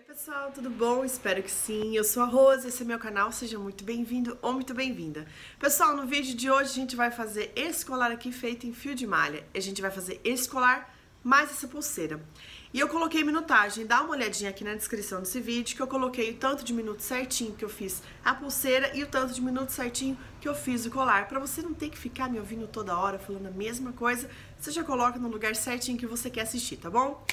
Oi pessoal, tudo bom? Espero que sim. Eu sou a Rosa, esse é meu canal, seja muito bem-vindo ou muito bem-vinda. Pessoal, no vídeo de hoje a gente vai fazer esse colar aqui feito em fio de malha. A gente vai fazer esse colar mais essa pulseira. E eu coloquei minutagem, dá uma olhadinha aqui na descrição desse vídeo que eu coloquei o tanto de minuto certinho que eu fiz a pulseira e o tanto de minuto certinho que eu fiz o colar. Pra você não ter que ficar me ouvindo toda hora falando a mesma coisa, você já coloca no lugar certinho que você quer assistir, tá bom? Tá bom?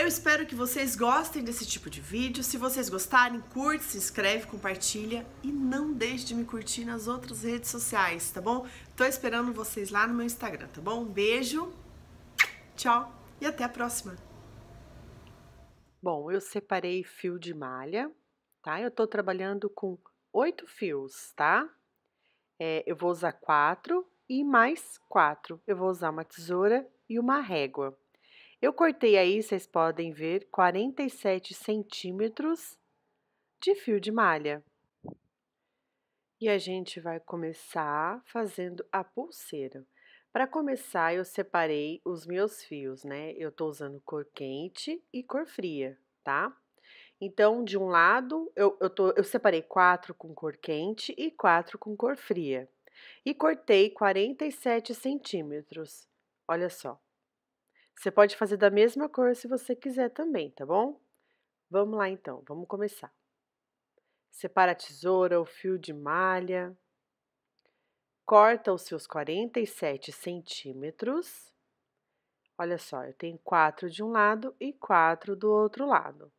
Eu espero que vocês gostem desse tipo de vídeo. Se vocês gostarem, curte, se inscreve, compartilha e não deixe de me curtir nas outras redes sociais, tá bom? Tô esperando vocês lá no meu Instagram, tá bom? Um beijo, tchau e até a próxima! Bom, eu separei fio de malha, tá? Eu tô trabalhando com oito fios, tá? É, eu vou usar quatro e mais quatro. Eu vou usar uma tesoura e uma régua. Eu cortei aí, vocês podem ver, 47 centímetros de fio de malha. E a gente vai começar fazendo a pulseira. Para começar, eu separei os meus fios, né? Eu tô usando cor quente e cor fria, tá? Então, de um lado, eu, eu, tô, eu separei quatro com cor quente e quatro com cor fria. E cortei 47 centímetros. Olha só. Você pode fazer da mesma cor se você quiser também, tá bom? Vamos lá então, vamos começar. Separa a tesoura, o fio de malha. Corta os seus 47 centímetros. Olha só, eu tenho quatro de um lado e quatro do outro lado.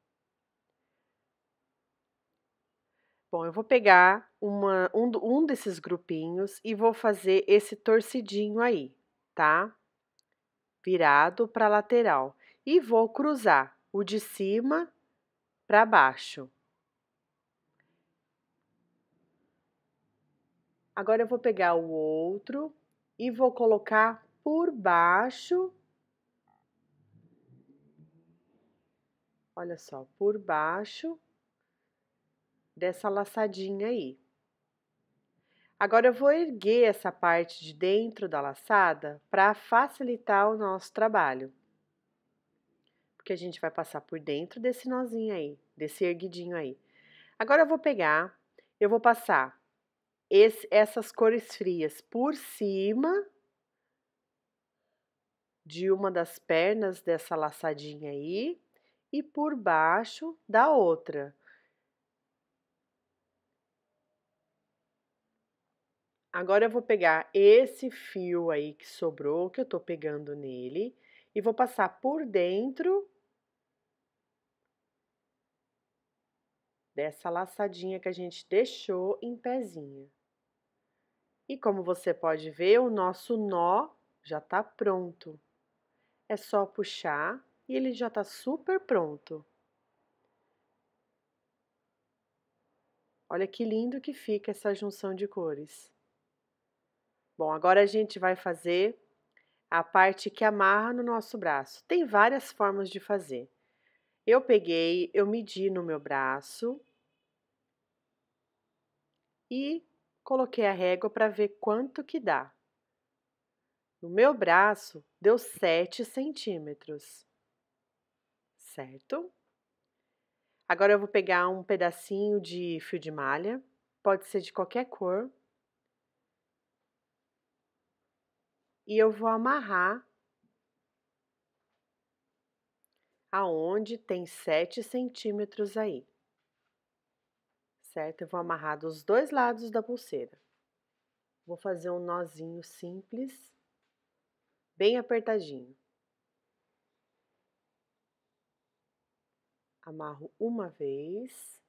Bom, eu vou pegar uma, um, um desses grupinhos e vou fazer esse torcidinho aí, tá? virado para a lateral e vou cruzar o de cima para baixo. Agora eu vou pegar o outro e vou colocar por baixo. Olha só, por baixo dessa laçadinha aí. Agora eu vou erguer essa parte de dentro da laçada para facilitar o nosso trabalho. Porque a gente vai passar por dentro desse nozinho aí, desse erguidinho aí. Agora eu vou pegar, eu vou passar esse, essas cores frias por cima de uma das pernas dessa laçadinha aí e por baixo da outra. Agora eu vou pegar esse fio aí que sobrou, que eu tô pegando nele, e vou passar por dentro dessa laçadinha que a gente deixou em pezinha. E como você pode ver, o nosso nó já tá pronto. É só puxar e ele já tá super pronto. Olha que lindo que fica essa junção de cores. Bom, agora a gente vai fazer a parte que amarra no nosso braço. Tem várias formas de fazer. Eu peguei, eu medi no meu braço e coloquei a régua para ver quanto que dá. No meu braço deu 7 centímetros, certo? Agora eu vou pegar um pedacinho de fio de malha, pode ser de qualquer cor, e eu vou amarrar aonde tem 7 centímetros aí. Certo? Eu vou amarrar dos dois lados da pulseira. Vou fazer um nozinho simples, bem apertadinho. Amarro uma vez.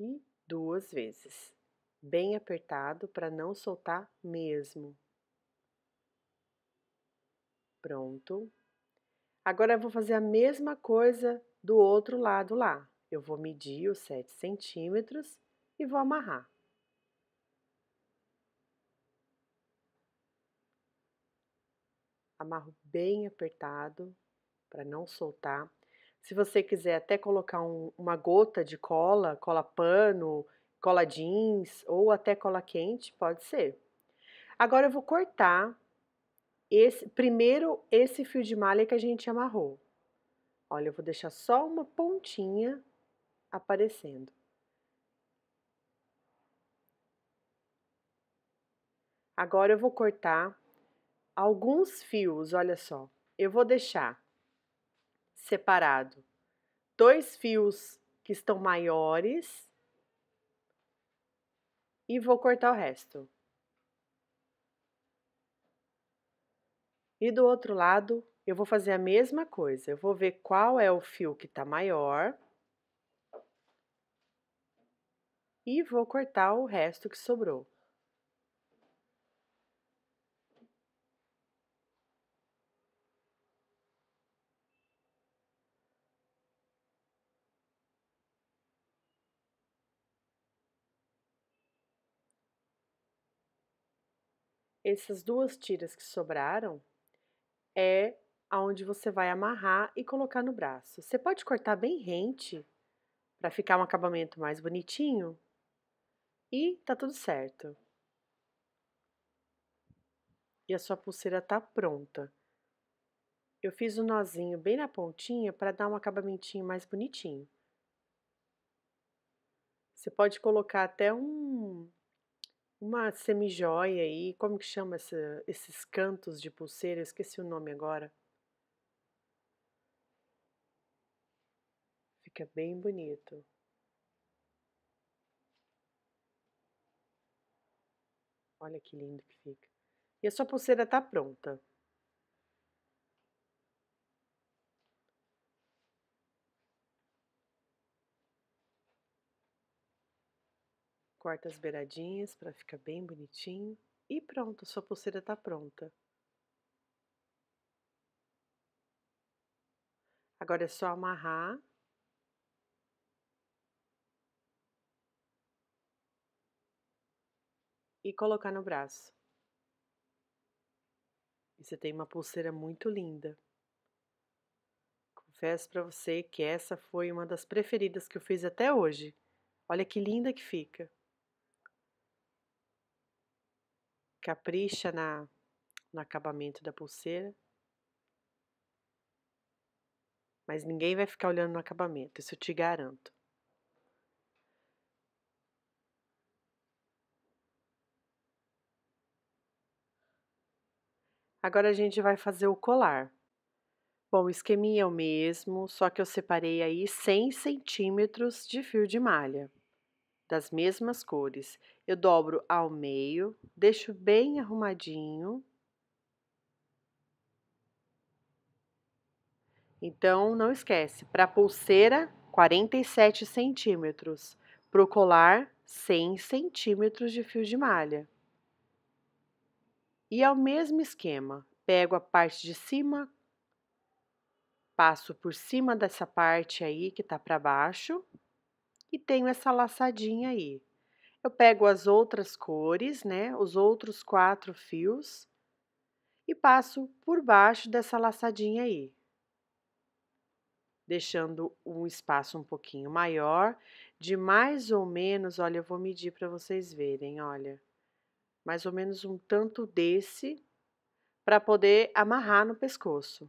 E duas vezes bem apertado para não soltar mesmo. Pronto. Agora eu vou fazer a mesma coisa do outro lado lá. Eu vou medir os 7 centímetros e vou amarrar. Amarro bem apertado para não soltar. Se você quiser até colocar um, uma gota de cola, cola pano, cola jeans ou até cola quente, pode ser. Agora eu vou cortar esse primeiro esse fio de malha que a gente amarrou. Olha, eu vou deixar só uma pontinha aparecendo. Agora eu vou cortar alguns fios, olha só. Eu vou deixar separado dois fios que estão maiores e vou cortar o resto. E do outro lado, eu vou fazer a mesma coisa. Eu vou ver qual é o fio que tá maior. E vou cortar o resto que sobrou. essas duas tiras que sobraram é aonde você vai amarrar e colocar no braço. Você pode cortar bem rente para ficar um acabamento mais bonitinho e tá tudo certo. E a sua pulseira tá pronta. Eu fiz o um nozinho bem na pontinha para dar um acabamentinho mais bonitinho. Você pode colocar até um uma semijoia aí, como que chama essa, esses cantos de pulseira? Eu esqueci o nome agora. Fica bem bonito. Olha que lindo que fica. E a sua pulseira está pronta. corta as beiradinhas para ficar bem bonitinho e pronto, sua pulseira está pronta. Agora é só amarrar. E colocar no braço. E você tem uma pulseira muito linda. Confesso para você que essa foi uma das preferidas que eu fiz até hoje. Olha que linda que fica. Capricha na, no acabamento da pulseira. Mas ninguém vai ficar olhando no acabamento, isso eu te garanto. Agora a gente vai fazer o colar. Bom, o esqueminha é o mesmo, só que eu separei aí 100 centímetros de fio de malha das mesmas cores. Eu dobro ao meio, deixo bem arrumadinho. Então, não esquece, para a pulseira, 47 centímetros. Para o colar, 100 centímetros de fio de malha. E ao mesmo esquema, pego a parte de cima, passo por cima dessa parte aí que está para baixo, e tenho essa laçadinha aí. Eu pego as outras cores, né, os outros quatro fios e passo por baixo dessa laçadinha aí. Deixando um espaço um pouquinho maior, de mais ou menos, olha, eu vou medir para vocês verem, olha. Mais ou menos um tanto desse para poder amarrar no pescoço.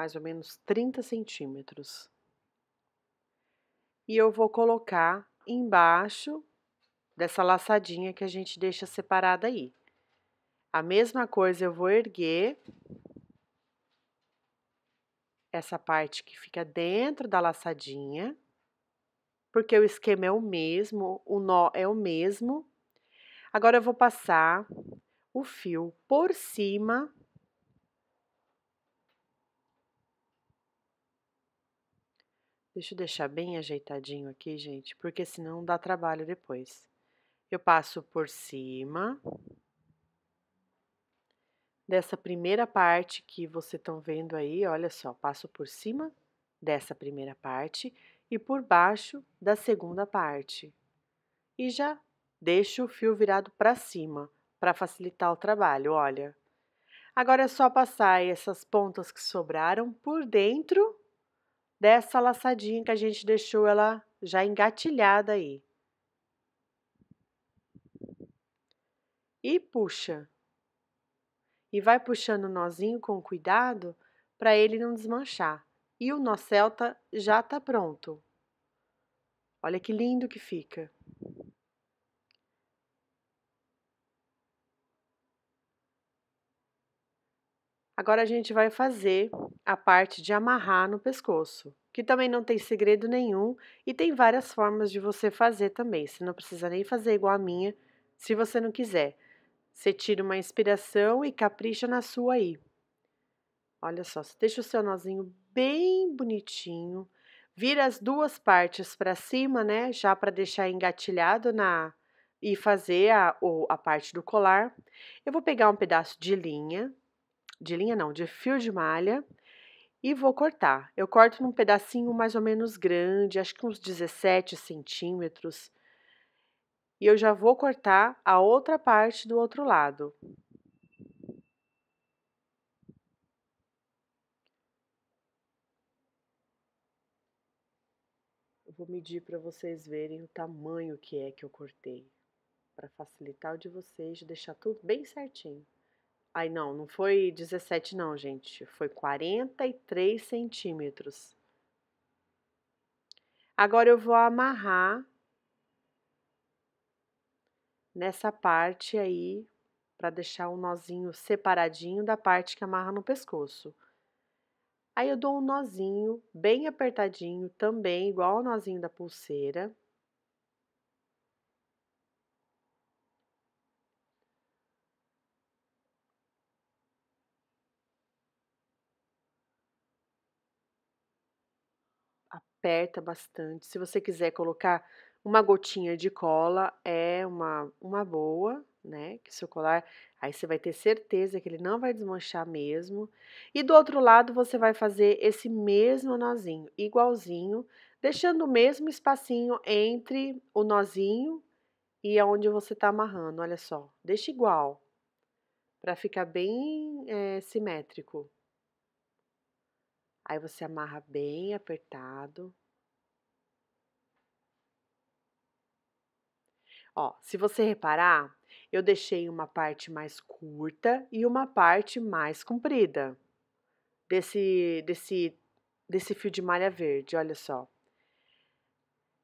mais ou menos 30 centímetros. E eu vou colocar embaixo dessa laçadinha que a gente deixa separada aí. A mesma coisa eu vou erguer essa parte que fica dentro da laçadinha, porque o esquema é o mesmo, o nó é o mesmo. Agora eu vou passar o fio por cima Deixa eu deixar bem ajeitadinho aqui, gente, porque senão dá trabalho depois. Eu passo por cima dessa primeira parte que vocês estão vendo aí, olha só, passo por cima dessa primeira parte e por baixo da segunda parte. E já deixo o fio virado para cima, para facilitar o trabalho, olha. Agora é só passar essas pontas que sobraram por dentro dessa laçadinha que a gente deixou ela já engatilhada aí. E puxa. E vai puxando o nozinho com cuidado para ele não desmanchar. E o nó celta já está pronto. Olha que lindo que fica. Agora a gente vai fazer a parte de amarrar no pescoço, que também não tem segredo nenhum e tem várias formas de você fazer também. Você não precisa nem fazer igual a minha, se você não quiser. Você tira uma inspiração e capricha na sua aí. Olha só, você deixa o seu nozinho bem bonitinho, vira as duas partes para cima, né? Já para deixar engatilhado na e fazer a, a parte do colar. Eu vou pegar um pedaço de linha de linha não, de fio de malha e vou cortar. Eu corto num pedacinho mais ou menos grande, acho que uns 17 centímetros. E eu já vou cortar a outra parte do outro lado. Eu vou medir para vocês verem o tamanho que é que eu cortei, para facilitar o de vocês, e deixar tudo bem certinho. Ai, não, não foi 17, não, gente. Foi 43 centímetros. Agora eu vou amarrar nessa parte aí, para deixar o um nozinho separadinho da parte que amarra no pescoço. Aí eu dou um nozinho bem apertadinho também, igual ao nozinho da pulseira. aperta bastante. Se você quiser colocar uma gotinha de cola, é uma, uma boa, né? Que seu colar, aí você vai ter certeza que ele não vai desmanchar mesmo. E do outro lado, você vai fazer esse mesmo nozinho, igualzinho, deixando o mesmo espacinho entre o nozinho e aonde você tá amarrando. Olha só, deixa igual, para ficar bem é, simétrico. Aí você amarra bem apertado. Ó, se você reparar, eu deixei uma parte mais curta e uma parte mais comprida desse, desse, desse fio de malha verde, olha só.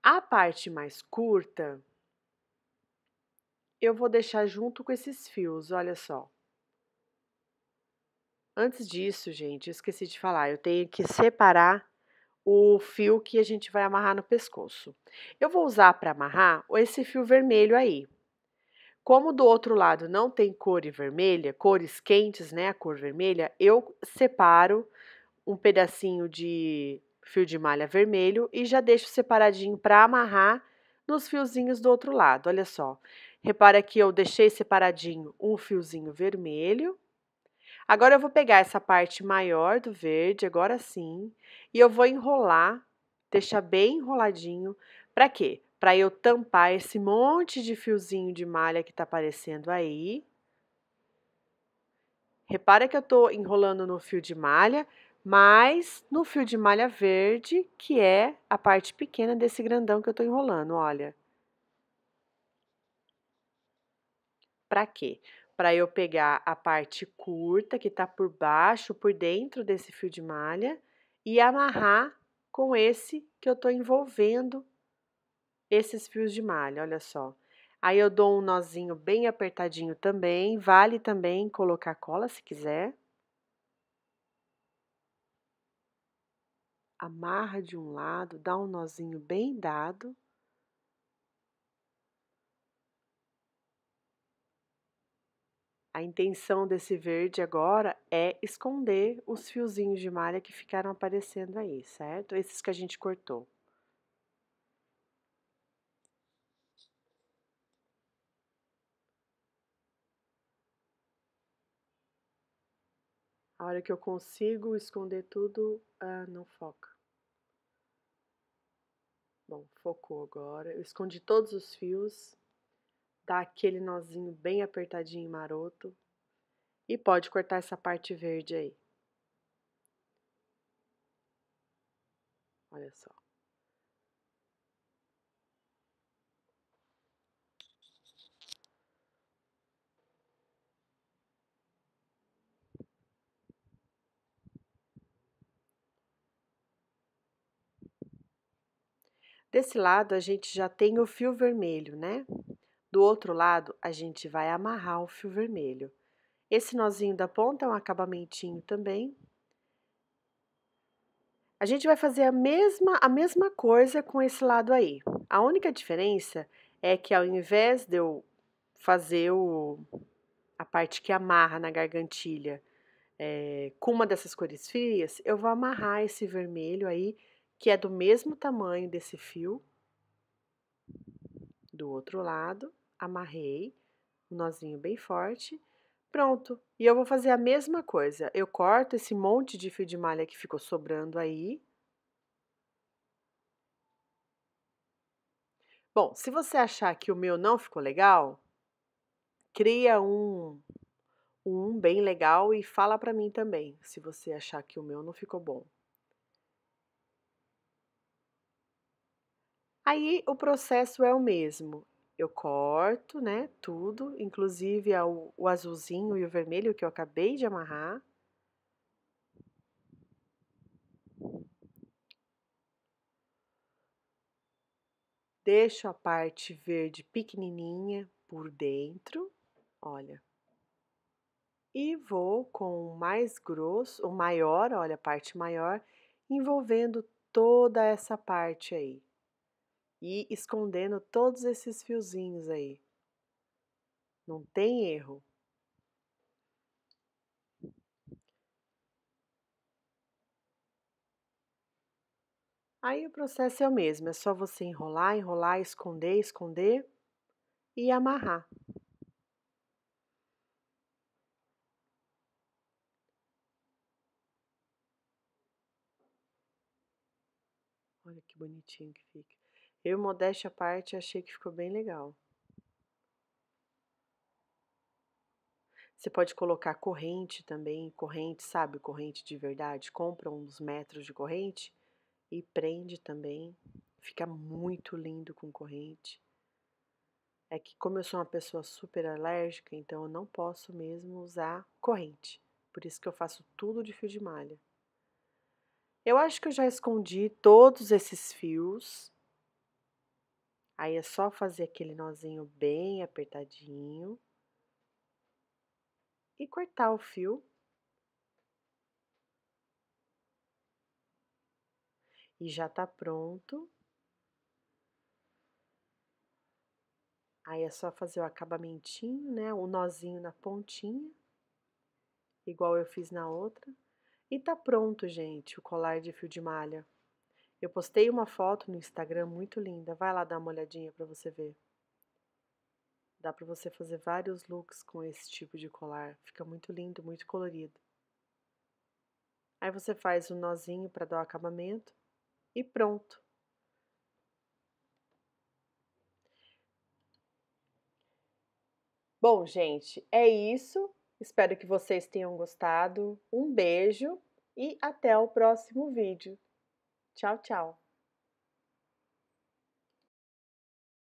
A parte mais curta eu vou deixar junto com esses fios, olha só. Antes disso, gente, eu esqueci de falar, eu tenho que separar o fio que a gente vai amarrar no pescoço. Eu vou usar para amarrar esse fio vermelho aí. Como do outro lado não tem cor vermelha, cores quentes, né, a cor vermelha, eu separo um pedacinho de fio de malha vermelho e já deixo separadinho para amarrar nos fiozinhos do outro lado. Olha só, repara que eu deixei separadinho um fiozinho vermelho Agora eu vou pegar essa parte maior do verde, agora sim, e eu vou enrolar, deixar bem enroladinho. Para quê? Para eu tampar esse monte de fiozinho de malha que está aparecendo aí. Repara que eu estou enrolando no fio de malha, mas no fio de malha verde, que é a parte pequena desse grandão que eu estou enrolando, olha. Para quê? para eu pegar a parte curta que está por baixo, por dentro desse fio de malha e amarrar com esse que eu estou envolvendo esses fios de malha, olha só. Aí eu dou um nozinho bem apertadinho também, vale também colocar cola se quiser. Amarra de um lado, dá um nozinho bem dado. A intenção desse verde agora é esconder os fiozinhos de malha que ficaram aparecendo aí, certo? Esses que a gente cortou. A hora que eu consigo esconder tudo, ah, não foca. Bom, focou agora. Eu escondi todos os fios dá aquele nozinho bem apertadinho e maroto. E pode cortar essa parte verde aí. Olha só. Desse lado, a gente já tem o fio vermelho, né? Do outro lado, a gente vai amarrar o fio vermelho. Esse nozinho da ponta é um acabamentinho também. A gente vai fazer a mesma, a mesma coisa com esse lado aí. A única diferença é que ao invés de eu fazer o, a parte que amarra na gargantilha é, com uma dessas cores frias, eu vou amarrar esse vermelho aí, que é do mesmo tamanho desse fio, do outro lado amarrei, um nozinho bem forte. Pronto. E eu vou fazer a mesma coisa. Eu corto esse monte de fio de malha que ficou sobrando aí. Bom, se você achar que o meu não ficou legal, cria um um bem legal e fala para mim também, se você achar que o meu não ficou bom. Aí o processo é o mesmo eu corto, né, tudo, inclusive o azulzinho e o vermelho que eu acabei de amarrar. Deixo a parte verde pequenininha por dentro, olha. E vou com o mais grosso, o maior, olha, a parte maior, envolvendo toda essa parte aí e escondendo todos esses fiozinhos aí. Não tem erro. Aí o processo é o mesmo, é só você enrolar, enrolar, esconder, esconder e amarrar. Olha que bonitinho que fica. Eu, modéstia à parte, achei que ficou bem legal. Você pode colocar corrente também, corrente, sabe, corrente de verdade. Compra uns metros de corrente e prende também. Fica muito lindo com corrente. É que como eu sou uma pessoa super alérgica, então eu não posso mesmo usar corrente. Por isso que eu faço tudo de fio de malha. Eu acho que eu já escondi todos esses fios Aí é só fazer aquele nozinho bem apertadinho e cortar o fio. E já tá pronto. Aí é só fazer o acabamentinho, né? O nozinho na pontinha, igual eu fiz na outra. E tá pronto, gente, o colar de fio de malha. Eu postei uma foto no Instagram muito linda, vai lá dar uma olhadinha para você ver. Dá para você fazer vários looks com esse tipo de colar, fica muito lindo, muito colorido. Aí você faz um nozinho para dar o acabamento e pronto. Bom, gente, é isso. Espero que vocês tenham gostado. Um beijo e até o próximo vídeo. Tchau, tchau.